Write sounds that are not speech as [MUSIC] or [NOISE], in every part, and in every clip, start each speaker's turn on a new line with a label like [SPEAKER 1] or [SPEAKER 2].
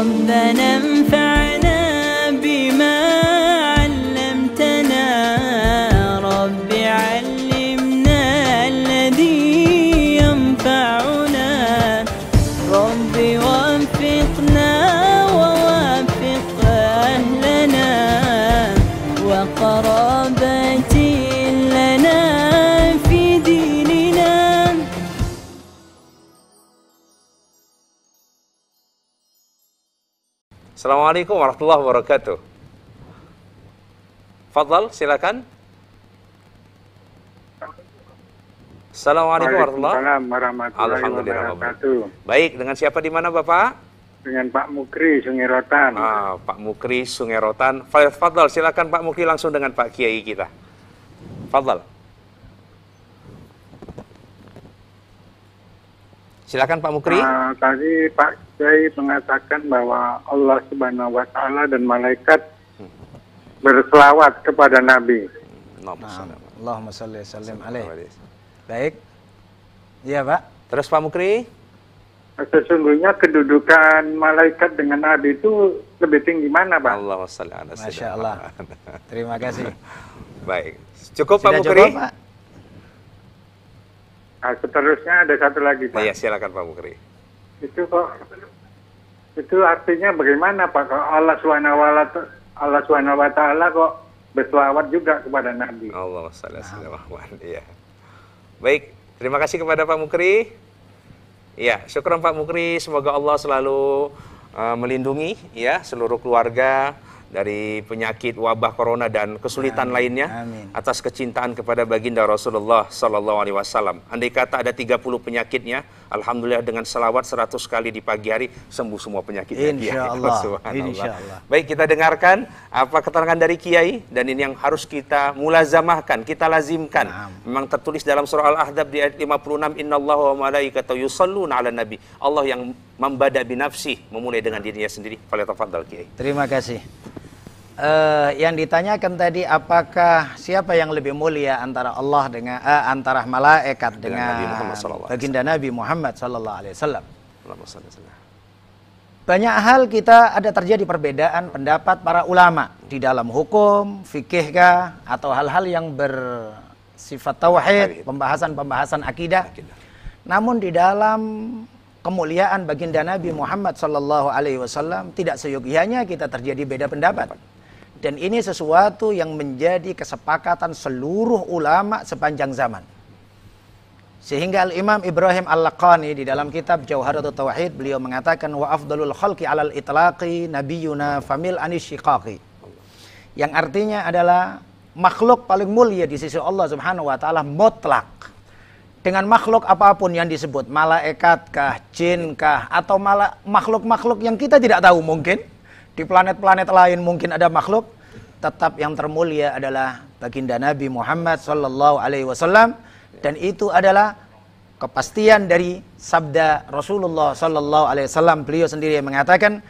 [SPEAKER 1] ربنا انفعنا Assalamualaikum warahmatullahi wabarakatuh. Fadl, silakan. Assalamualaikum warahmatullahi wabarakatuh. Alhamdulillah wabarakatuh. Baik, dengan siapa di mana Bapak? Dengan Pak Mukri Sungai Rotan. Ah, Pak Mukri Sungai Rotan. Fadl, silakan Pak Mukri langsung dengan Pak Kiai kita. Fadl. Silakan Pak Mukri. Uh, tadi Pak Jai mengatakan bahwa Allah Subhanahu wa taala dan malaikat hmm.
[SPEAKER 2] berselawat
[SPEAKER 1] kepada Nabi.
[SPEAKER 2] Allahumma nah, shalli sallim
[SPEAKER 1] alaihi. Baik. Iya, Pak. Terus Pak Mukri? Sesungguhnya kedudukan malaikat dengan Nabi itu lebih tinggi mana, Pak? Allahumma shalli
[SPEAKER 2] ala Masya Allah. Terima kasih. [LAUGHS] Baik. Cukup Sudah Pak Mukri? Cukup, Pak?
[SPEAKER 1] Nah, seterusnya ada satu lagi Pak. Oh, iya, silakan Pak Mukri. Itu kok itu artinya bagaimana Pak kalau Allah Subhanahu wa Allah Subhanahu wa taala kok berselawat juga kepada Nabi. Allah sallallahu Iya. Baik, terima kasih kepada Pak Mukri. Ya, syukur Pak Mukri, semoga Allah selalu uh, melindungi ya seluruh keluarga dari penyakit wabah corona dan kesulitan Amin. lainnya Amin. atas kecintaan kepada baginda Rasulullah Sallallahu Alaihi Wasallam. Andai kata ada 30 penyakitnya, alhamdulillah dengan selawat 100 kali di pagi hari sembuh semua penyakitnya. [LAUGHS] Ya, Insya Allah. Insya Baik kita dengarkan apa keterangan dari Kiai dan ini yang harus kita mulazamahkan, kita lazimkan. Amin. Memang tertulis dalam surah al Ahzab di ayat 56 Innallaha wa malaikatahu yusalluna 'alan nabi. Allah yang membada binafsi memulai dengan dirinya sendiri. Falyatafaddal Kiai.
[SPEAKER 2] Terima kasih uh, yang ditanyakan tadi apakah siapa yang lebih mulia antara Allah dengan uh, antara malaikat dengan, dengan baginda Nabi Muhammad sallallahu alaihi wasallam. Banyak hal kita ada terjadi perbedaan pendapat para ulama di dalam hukum, fikih atau hal-hal yang bersifat tauhid, pembahasan-pembahasan akidah. Namun di dalam kemuliaan baginda Nabi Muhammad sallallahu alaihi wasallam tidak seyogyanya kita terjadi beda pendapat. pendapat. Dan ini sesuatu yang menjadi kesepakatan seluruh ulama sepanjang zaman. Sehingga Al-Imam Ibrahim Al-Laqani di dalam kitab Jauharatul Tauhid beliau mengatakan wa afdalul khalqi alal itlaqi nabiyuna famil anis shikaki, Yang artinya adalah makhluk paling mulia di sisi Allah Subhanahu wa taala mutlak. Dengan makhluk apapun yang disebut, kah malaikat jin kah atau malah makhluk-makhluk yang kita tidak tahu mungkin di planet-planet lain mungkin ada makhluk, tetap yang termulia adalah baginda Nabi Muhammad sallallahu alaihi wasallam dan itu adalah kepastian dari sabda Rasulullah sallallahu alaihi wasallam beliau sendiri yang mengatakan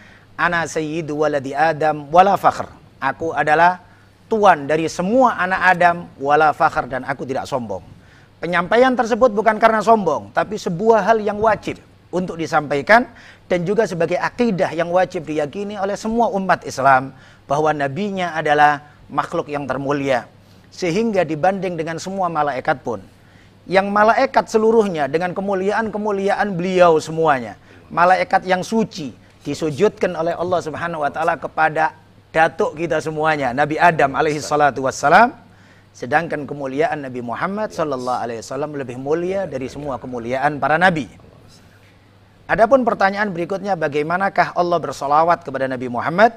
[SPEAKER 2] ana sayyidu waladi adam wala fakhr aku adalah tuan dari semua anak Adam wala fakhr dan aku tidak sombong penyampaian tersebut bukan karena sombong tapi sebuah hal yang wajib untuk disampaikan dan juga sebagai akidah yang wajib diyakini oleh semua umat Islam bahwa nabinya adalah makhluk yang termulia sehingga dibanding dengan semua malaikat pun yang malaikat seluruhnya dengan kemuliaan-kemuliaan beliau semuanya malaikat yang suci disujudkan oleh Allah Subhanahu wa taala kepada datuk kita semuanya Nabi Adam alaihi salatu wassalam sedangkan kemuliaan Nabi Muhammad sallallahu alaihi wasallam lebih mulia dari semua kemuliaan para nabi Adapun pertanyaan berikutnya bagaimanakah Allah bersolawat kepada Nabi Muhammad?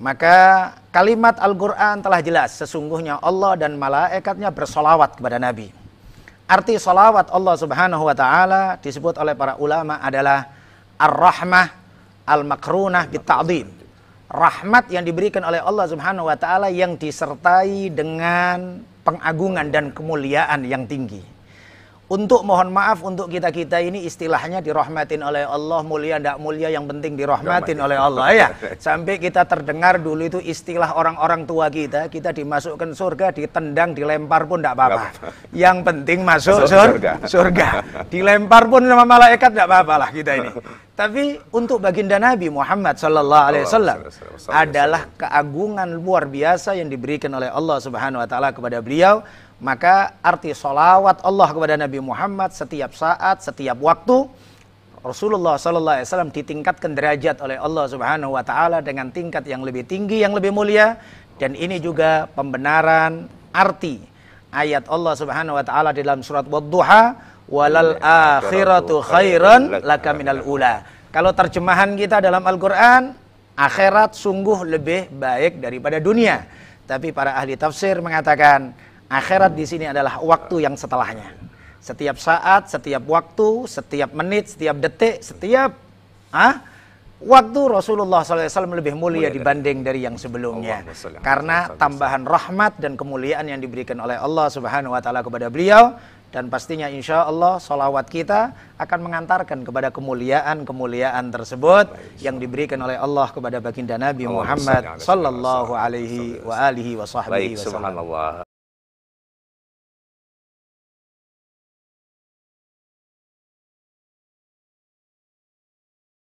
[SPEAKER 2] Maka kalimat Al-Quran telah jelas sesungguhnya Allah dan malaikatnya bersolawat kepada Nabi. Arti solawat Allah subhanahu wa ta'ala disebut oleh para ulama adalah Ar-Rahmah Al-Makrunah ta'udin Rahmat yang diberikan oleh Allah subhanahu wa ta'ala yang disertai dengan pengagungan dan kemuliaan yang tinggi. Untuk mohon maaf untuk kita-kita ini istilahnya dirahmatin oleh Allah, mulia tidak mulia yang penting dirahmatin oleh Allah ya. [LAUGHS] Sampai kita terdengar dulu itu istilah orang-orang tua kita, kita dimasukkan surga, ditendang, dilempar pun tidak apa-apa. Yang penting masuk surga. surga. Dilempar pun sama malaikat tidak apa apa lah kita ini. [LAUGHS] Tapi untuk baginda Nabi Muhammad sallallahu alaihi wasallam adalah keagungan luar biasa yang diberikan oleh Allah Subhanahu wa taala kepada beliau, maka arti solawat Allah kepada Nabi Muhammad setiap saat, setiap waktu Rasulullah sallallahu alaihi wasallam ditingkatkan derajat oleh Allah Subhanahu wa taala dengan tingkat yang lebih tinggi, yang lebih mulia dan ini juga pembenaran arti ayat Allah Subhanahu wa taala dalam surat Wadduha walal akhiratu khairan laka minal ula. Kalau terjemahan kita dalam Al-Qur'an, akhirat sungguh lebih baik daripada dunia. Tapi para ahli tafsir mengatakan akhirat di sini adalah waktu yang setelahnya. Setiap saat, setiap waktu, setiap menit, setiap detik, setiap ah waktu Rasulullah SAW lebih mulia, mulia dibanding dari, dari yang sebelumnya karena tambahan rahmat dan kemuliaan yang diberikan oleh Allah Subhanahu wa taala kepada beliau dan pastinya insya Allah salawat kita akan mengantarkan kepada kemuliaan-kemuliaan tersebut yang diberikan oleh Allah kepada baginda Nabi Muhammad sallallahu alaihi wa Baik,